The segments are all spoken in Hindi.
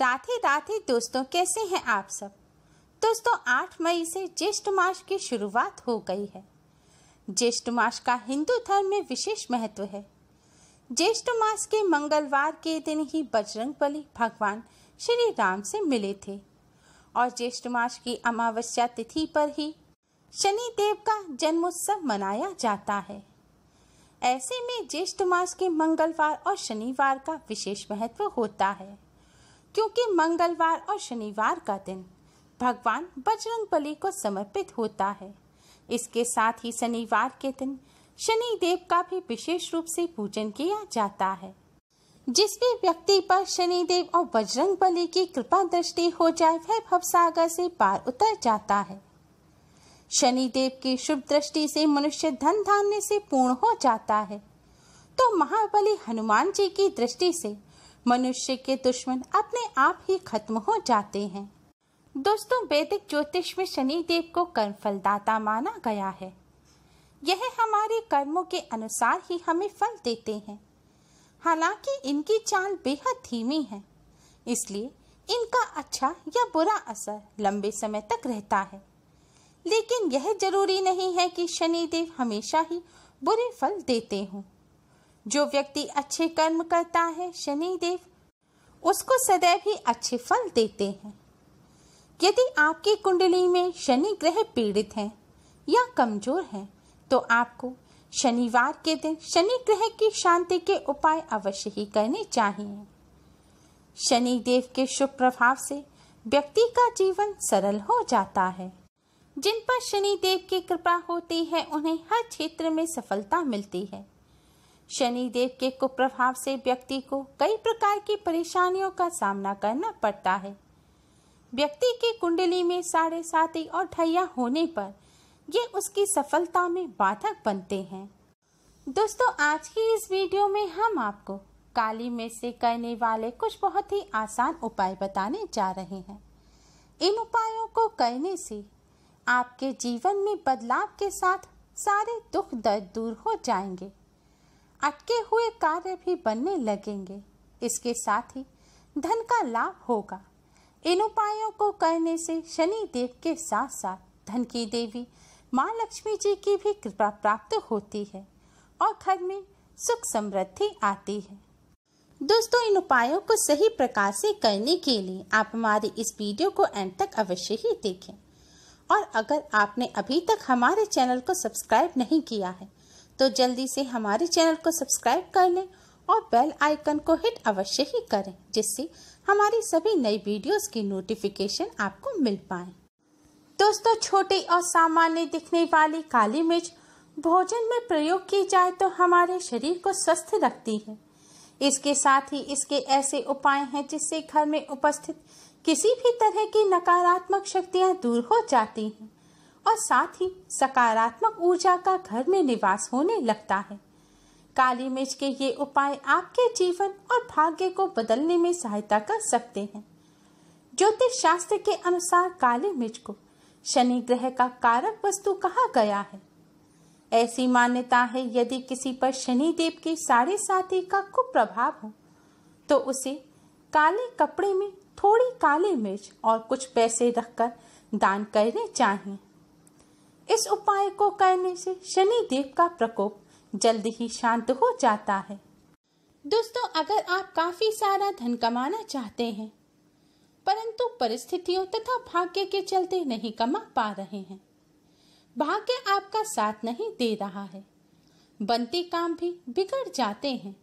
राधे राधे दोस्तों कैसे हैं आप सब दोस्तों आठ मई से ज्येष्ठ मास की शुरुआत हो गई है ज्येष्ठ मास का हिंदू धर्म में विशेष महत्व है ज्येष्ठ मास के मंगलवार के दिन ही बजरंग बली भगवान श्री राम से मिले थे और ज्येष्ठ मास की अमावस्या तिथि पर ही शनि देव का जन्मोत्सव मनाया जाता है ऐसे में ज्येष्ठ मास के मंगलवार और शनिवार का विशेष महत्व होता है क्योंकि मंगलवार और शनिवार का दिन भगवान बजरंग बली को समर्पित होता है इसके साथ ही शनिवार के दिन शनि देव का भी विशेष रूप से पूजन किया जाता है जिस भी व्यक्ति पर शनि देव और बजरंग बली की कृपा दृष्टि हो जाए वह भवसागर से पार उतर जाता है शनि देव की शुभ दृष्टि से मनुष्य धन धान्य से पूर्ण हो जाता है तो महाबली हनुमान जी की दृष्टि से मनुष्य के दुश्मन अपने आप ही खत्म हो जाते हैं दोस्तों वैदिक ज्योतिष में शनि देव को फलदाता माना गया है यह हमारे कर्मों के अनुसार ही हमें फल देते हैं हालांकि इनकी चाल बेहद धीमी है इसलिए इनका अच्छा या बुरा असर लंबे समय तक रहता है लेकिन यह जरूरी नहीं है कि शनिदेव हमेशा ही बुरे फल देते हों जो व्यक्ति अच्छे कर्म करता है शनि देव उसको सदैव ही अच्छे फल देते हैं यदि आपकी कुंडली में शनि ग्रह पीड़ित हैं या कमजोर हैं तो आपको शनिवार के दिन शनि ग्रह की शांति के उपाय अवश्य ही करने चाहिए शनि देव के शुभ प्रभाव से व्यक्ति का जीवन सरल हो जाता है जिन पर शनि देव की कृपा होती है उन्हें हर क्षेत्र में सफलता मिलती है शनि देव के कुप्रभाव से व्यक्ति को कई प्रकार की परेशानियों का सामना करना पड़ता है व्यक्ति की कुंडली में साढ़े साथी और ठैया होने पर ये उसकी सफलता में बाधक बनते हैं दोस्तों आज की इस वीडियो में हम आपको काली में से करने वाले कुछ बहुत ही आसान उपाय बताने जा रहे हैं इन उपायों को करने से आपके जीवन में बदलाव के साथ सारे दुख दर्द दूर हो जाएंगे अटके हुए कार्य भी बनने लगेंगे इसके साथ ही धन का लाभ होगा इन उपायों को करने से शनि देव के साथ साथ धन की देवी माँ लक्ष्मी जी की भी कृपा प्राप्त होती है और घर में सुख समृद्धि आती है दोस्तों इन उपायों को सही प्रकार से करने के लिए आप हमारे इस वीडियो को एंड तक अवश्य ही देखें और अगर आपने अभी तक हमारे चैनल को सब्सक्राइब नहीं किया है तो जल्दी से हमारे चैनल को सब्सक्राइब कर लें और बेल आइकन को हिट अवश्य ही करें जिससे हमारी सभी नई वीडियोस की नोटिफिकेशन आपको मिल पाए दोस्तों छोटी और सामान्य दिखने वाली काली मिर्च भोजन में प्रयोग की जाए तो हमारे शरीर को स्वस्थ रखती है इसके साथ ही इसके ऐसे उपाय हैं जिससे घर में उपस्थित किसी भी तरह की नकारात्मक शक्तियां दूर हो जाती हैं और साथ ही सकारात्मक ऊर्जा का घर में निवास होने लगता है काली मिर्च के ये उपाय आपके जीवन और भाग्य को बदलने में सहायता कर सकते हैं ज्योतिष शास्त्र के अनुसार काली मिर्च को शनि ग्रह का कारक वस्तु कहा गया है ऐसी मान्यता है यदि किसी पर शनि देव के साढ़े साथी का कुप्रभाव हो तो उसे काले कपड़े में थोड़ी काली मिर्च और कुछ पैसे रखकर दान करने चाहिए इस उपाय को करने से शनि देव का प्रकोप जल्द ही शांत हो जाता है दोस्तों अगर आप काफी सारा धन कमाना चाहते हैं परंतु परिस्थितियों तथा भाग्य के चलते नहीं कमा पा रहे हैं भाग्य आपका साथ नहीं दे रहा है बनते काम भी बिगड़ जाते हैं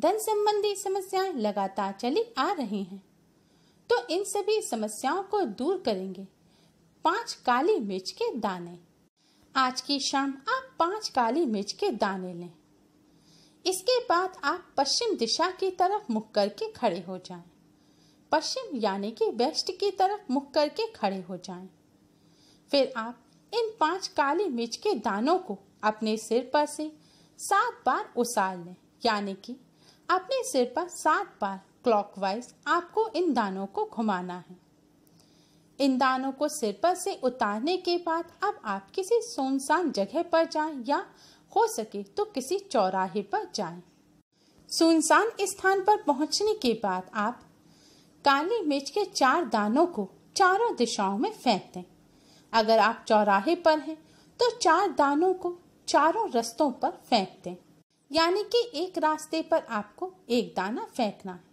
धन संबंधी समस्याएं लगातार चली आ रही हैं तो इन सभी समस्याओं को दूर करेंगे पांच काली मिर्च के दाने आज की शाम आप पांच काली मिर्च के दाने लें इसके बाद आप पश्चिम दिशा की तरफ मुख करके खड़े हो जाएं। पश्चिम यानी कि वेस्ट की तरफ मुख करके खड़े हो जाएं। फिर आप इन पांच काली मिर्च के दानों को अपने सिर पर से सात बार उसार लें यानी कि अपने सिर पर सात बार क्लॉकवाइज आपको इन दानों को घुमाना है इन दानों को सिर पर से उतारने के बाद अब आप किसी सुनसान जगह पर जाएं या हो सके तो किसी चौराहे पर जाएं। सुनसान स्थान पर पहुंचने के बाद आप काली मिर्च के चार दानों को चारों दिशाओं में फेंक दें अगर आप चौराहे पर हैं तो चार दानों को चारों रस्तों पर फेंक दें यानी कि एक रास्ते पर आपको एक दाना फेंकना है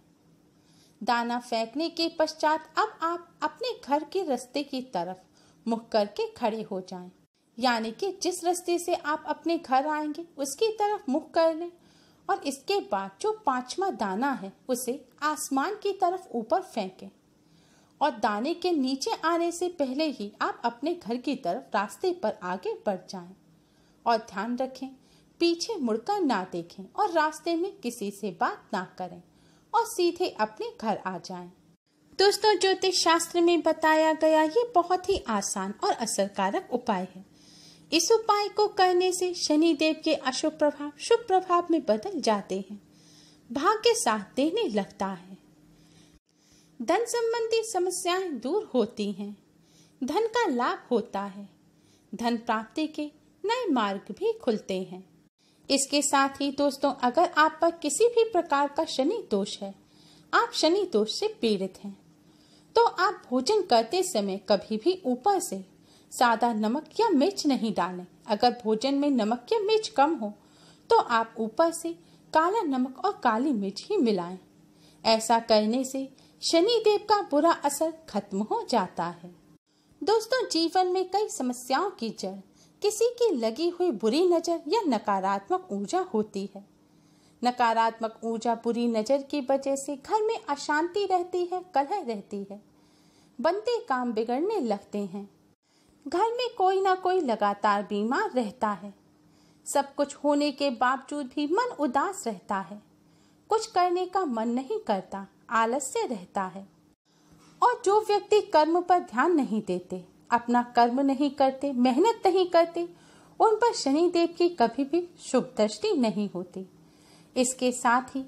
दाना फेंकने के पश्चात अब आप अपने घर के रास्ते की तरफ मुख करके खड़े हो जाएं। यानी कि जिस रास्ते से आप अपने घर आएंगे उसकी तरफ मुख कर लें और इसके बाद जो पांचवा दाना है उसे आसमान की तरफ ऊपर फेंकें और दाने के नीचे आने से पहले ही आप अपने घर की तरफ रास्ते पर आगे बढ़ जाएं और ध्यान रखें पीछे मुड़कर ना देखें और रास्ते में किसी से बात ना करें और सीधे अपने घर आ जाएं। दोस्तों ज्योतिष शास्त्र में बताया गया ये बहुत ही आसान और असरकारक उपाय है इस उपाय को करने से शनि देव के अशुभ प्रभाव शुभ प्रभाव में बदल जाते हैं भाग्य साथ देने लगता है धन संबंधी समस्याएं दूर होती हैं धन का लाभ होता है धन प्राप्ति के नए मार्ग भी खुलते हैं इसके साथ ही दोस्तों अगर आप पर किसी भी प्रकार का शनि दोष है आप शनि दोष से पीड़ित हैं तो आप भोजन करते समय कभी भी ऊपर से सादा नमक या मिर्च नहीं डालें अगर भोजन में नमक या मिर्च कम हो तो आप ऊपर से काला नमक और काली मिर्च ही मिलाएं। ऐसा करने से शनि देव का बुरा असर खत्म हो जाता है दोस्तों जीवन में कई समस्याओं की जड़ किसी की लगी हुई बुरी नज़र या नकारात्मक ऊर्जा होती है नकारात्मक ऊर्जा बुरी नज़र की वजह से घर में अशांति रहती है कलह रहती है बनते काम बिगड़ने लगते हैं घर में कोई ना कोई लगातार बीमार रहता है सब कुछ होने के बावजूद भी मन उदास रहता है कुछ करने का मन नहीं करता आलस्य रहता है और जो व्यक्ति कर्म पर ध्यान नहीं देते अपना कर्म नहीं करते मेहनत नहीं करते उन पर शनिदेव की कभी भी शुभ दृष्टि नहीं होती इसके साथ ही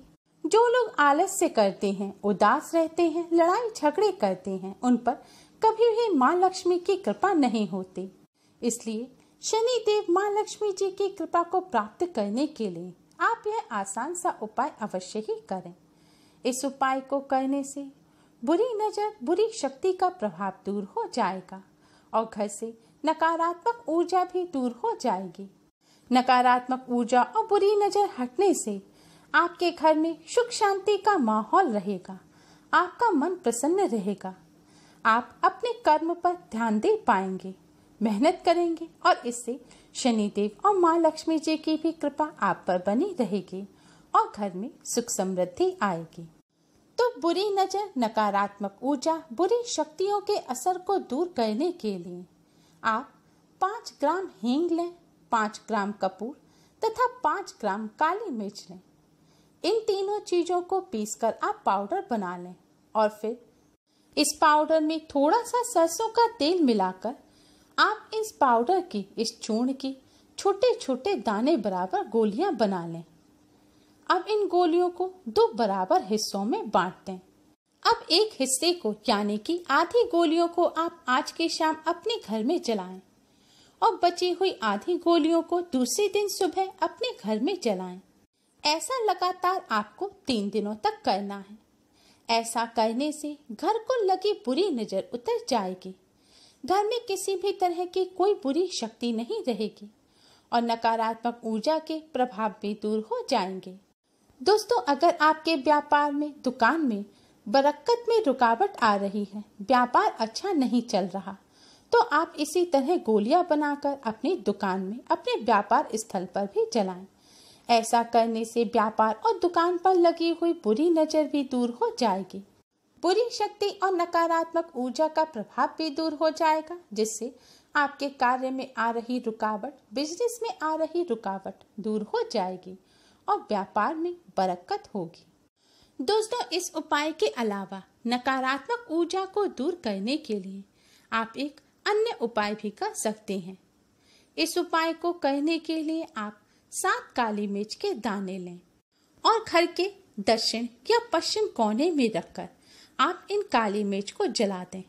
जो लोग आलस्य करते हैं उदास रहते हैं लड़ाई झगड़े करते हैं उन पर कभी भी माँ लक्ष्मी की कृपा नहीं होती इसलिए शनि देव माँ लक्ष्मी जी की कृपा को प्राप्त करने के लिए आप यह आसान सा उपाय अवश्य ही करें इस उपाय को करने से बुरी नजर बुरी शक्ति का प्रभाव दूर हो जाएगा और घर से नकारात्मक ऊर्जा भी दूर हो जाएगी नकारात्मक ऊर्जा और बुरी नजर हटने से आपके घर में सुख शांति का माहौल रहेगा आपका मन प्रसन्न रहेगा आप अपने कर्म पर ध्यान दे पाएंगे मेहनत करेंगे और इससे शनिदेव और माँ लक्ष्मी जी की भी कृपा आप पर बनी रहेगी और घर में सुख समृद्धि आएगी तो बुरी नज़र नकारात्मक ऊर्जा बुरी शक्तियों के असर को दूर करने के लिए आप पाँच ग्राम हींग लें पाँच ग्राम कपूर तथा पाँच ग्राम काली मिर्च लें इन तीनों चीज़ों को पीसकर आप पाउडर बना लें और फिर इस पाउडर में थोड़ा सा सरसों का तेल मिलाकर आप इस पाउडर की इस चूर्ण की छोटे छोटे दाने बराबर गोलियां बना लें अब इन गोलियों को दो बराबर हिस्सों में बांट दें अब एक हिस्से को यानी कि आधी गोलियों को आप आज की शाम अपने घर में जलाएं और बची हुई आधी गोलियों को दूसरे दिन सुबह अपने घर में जलाएं। ऐसा लगातार आपको तीन दिनों तक करना है ऐसा करने से घर को लगी बुरी नजर उतर जाएगी घर में किसी भी तरह की कोई बुरी शक्ति नहीं रहेगी और नकारात्मक ऊर्जा के प्रभाव भी दूर हो जाएंगे दोस्तों अगर आपके व्यापार में दुकान में बरक्कत में रुकावट आ रही है व्यापार अच्छा नहीं चल रहा तो आप इसी तरह गोलियां बनाकर अपनी दुकान में अपने व्यापार स्थल पर भी जलाएं। ऐसा करने से व्यापार और दुकान पर लगी हुई बुरी नज़र भी दूर हो जाएगी बुरी शक्ति और नकारात्मक ऊर्जा का प्रभाव भी दूर हो जाएगा जिससे आपके कार्य में आ रही रुकावट बिजनेस में आ रही रुकावट दूर हो जाएगी और व्यापार में बरकत होगी दोस्तों इस उपाय के अलावा नकारात्मक ऊर्जा को दूर करने के लिए आप एक अन्य उपाय भी कर सकते हैं इस उपाय को करने के लिए आप सात काली मिर्च के दाने लें और घर के दक्षिण या पश्चिम कोने में रखकर आप इन काली मिर्च को जला दें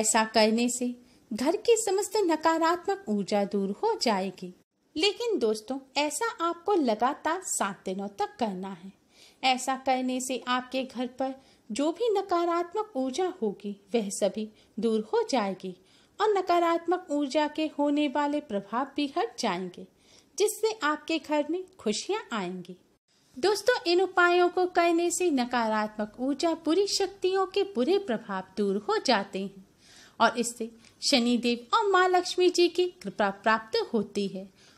ऐसा करने से घर की समस्त नकारात्मक ऊर्जा दूर हो जाएगी लेकिन दोस्तों ऐसा आपको लगातार सात दिनों तक करना है ऐसा करने से आपके घर पर जो भी नकारात्मक ऊर्जा होगी वह सभी दूर हो जाएगी और नकारात्मक ऊर्जा के होने वाले प्रभाव भी हट जाएंगे जिससे आपके घर में खुशियां आएंगी दोस्तों इन उपायों को करने से नकारात्मक ऊर्जा बुरी शक्तियों के बुरे प्रभाव दूर हो जाते हैं और इससे शनिदेव और माँ लक्ष्मी जी की कृपा प्राप्त होती है